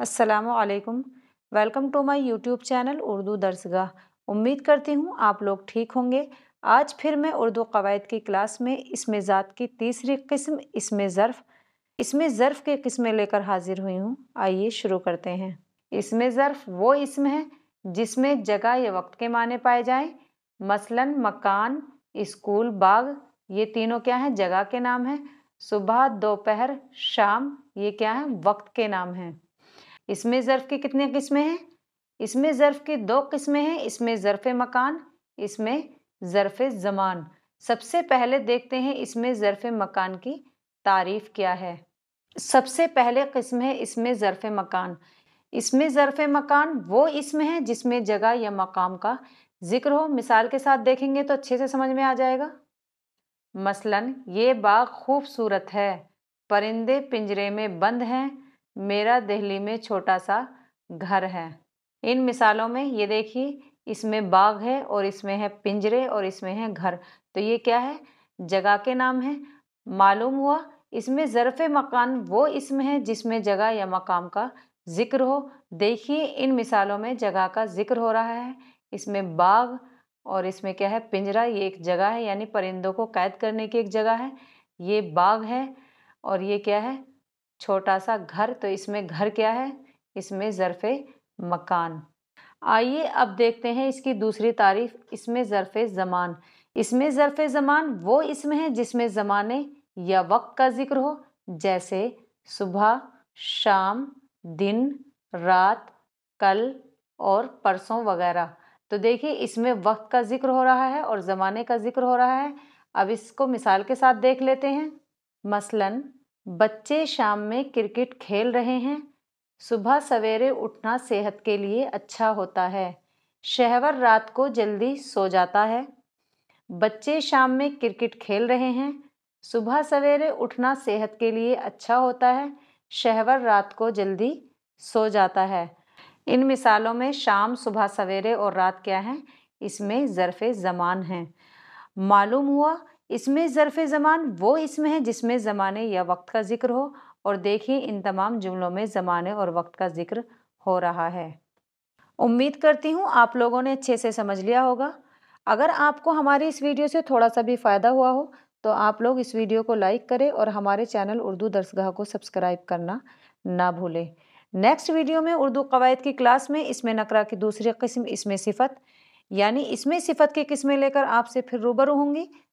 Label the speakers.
Speaker 1: असलकम welcome to my YouTube channel Urdu Darsgah उम्मीद करती हूँ आप लोग ठीक होंगे आज फिर मैं उर्दू कवायद की क्लास में इसमें ज़ात की तीसरी किस्म इसमें ज़र्फ़ इसमें ज़र्फ़ के किस्में लेकर हाजिर हुई हूँ आइए शुरू करते हैं इसमें ज़र्फ़ वो इसम है जिसमें जगह या वक्त के माने पाए जाएँ मसलन मकान स्कूल बाग ये तीनों क्या हैं जगह के नाम हैं सुबह दोपहर शाम ये क्या है वक्त के नाम हैं इसमें ज़र्फ़ की कितने किस्में हैं इसमें ज़र्फ़ की दो किस्में हैं इसमें ज़र्फ़ मकान इसमें ज़र्फ़ ज़मान सबसे पहले देखते हैं इसमें ज़र्फ़ मकान की तारीफ़ क्या है सबसे पहले किस्म है इसमें ज़र्फ़ मकान इसमें ज़र्फ़ मकान वो इसम है जिसमें जगह या मकाम का जिक्र हो मिसाल के साथ देखेंगे तो अच्छे से समझ में आ जाएगा मसलन ये बाग खूबसूरत है परिंदे पिंजरे में बंद हैं मेरा दिल्ली में छोटा सा घर है इन मिसालों में ये देखिए इसमें बाग है और इसमें है पिंजरे और इसमें है घर तो ये क्या है जगह के नाम है मालूम हुआ इसमें ज़रफ़ मकान वो इसमें है जिसमें जगह या मकाम का ज़िक्र हो देखिए इन मिसालों में जगह का ज़िक्र हो रहा है इसमें बाग और इसमें क्या है पिंजरा ये एक जगह है यानी परिंदों को कैद करने की एक जगह है ये बाग है और ये क्या है छोटा सा घर तो इसमें घर क्या है इसमें ज़रफ़ मकान आइए अब देखते हैं इसकी दूसरी तारीफ इसमें ज़रफ़ ज़मान इसमें ज़रफ़ ज़मान वो इसमें है जिसमें ज़माने या वक्त का जिक्र हो जैसे सुबह शाम दिन रात कल और परसों वगैरह तो देखिए इसमें वक्त का जिक्र हो रहा है और ज़माने का जिक्र हो रहा है अब इसको मिसाल के साथ देख लेते हैं मसलन बच्चे शाम में क्रिकेट खेल रहे हैं सुबह सवेरे उठना सेहत के लिए अच्छा होता है शहवर रात को जल्दी सो जाता है बच्चे शाम में क्रिकेट खेल रहे हैं सुबह सवेरे उठना सेहत के लिए अच्छा होता है शहवर रात को जल्दी सो जाता है इन मिसालों में शाम सुबह सवेरे और रात क्या हैं इसमें ज़रफ़ ज़मान हैं मालूम हुआ इसमें ज़रफ़ ज़मान वो इसमें है जिसमें ज़माने या वक्त का ज़िक्र हो और देखिए इन तमाम जुमलों में ज़माने और वक्त का ज़िक्र हो रहा है उम्मीद करती हूँ आप लोगों ने अच्छे से समझ लिया होगा अगर आपको हमारी इस वीडियो से थोड़ा सा भी फ़ायदा हुआ हो तो आप लोग इस वीडियो को लाइक करें और हमारे चैनल उर्दू दरसगाह को सब्सक्राइब करना ना भूलें नेक्स्ट वीडियो में उर्दू कवायद की क्लास में इसमें नकरा की दूसरी किस्म इसमें सिफत यानी इसमें सिफत की किस्में लेकर आपसे फिर रूबरू होंगी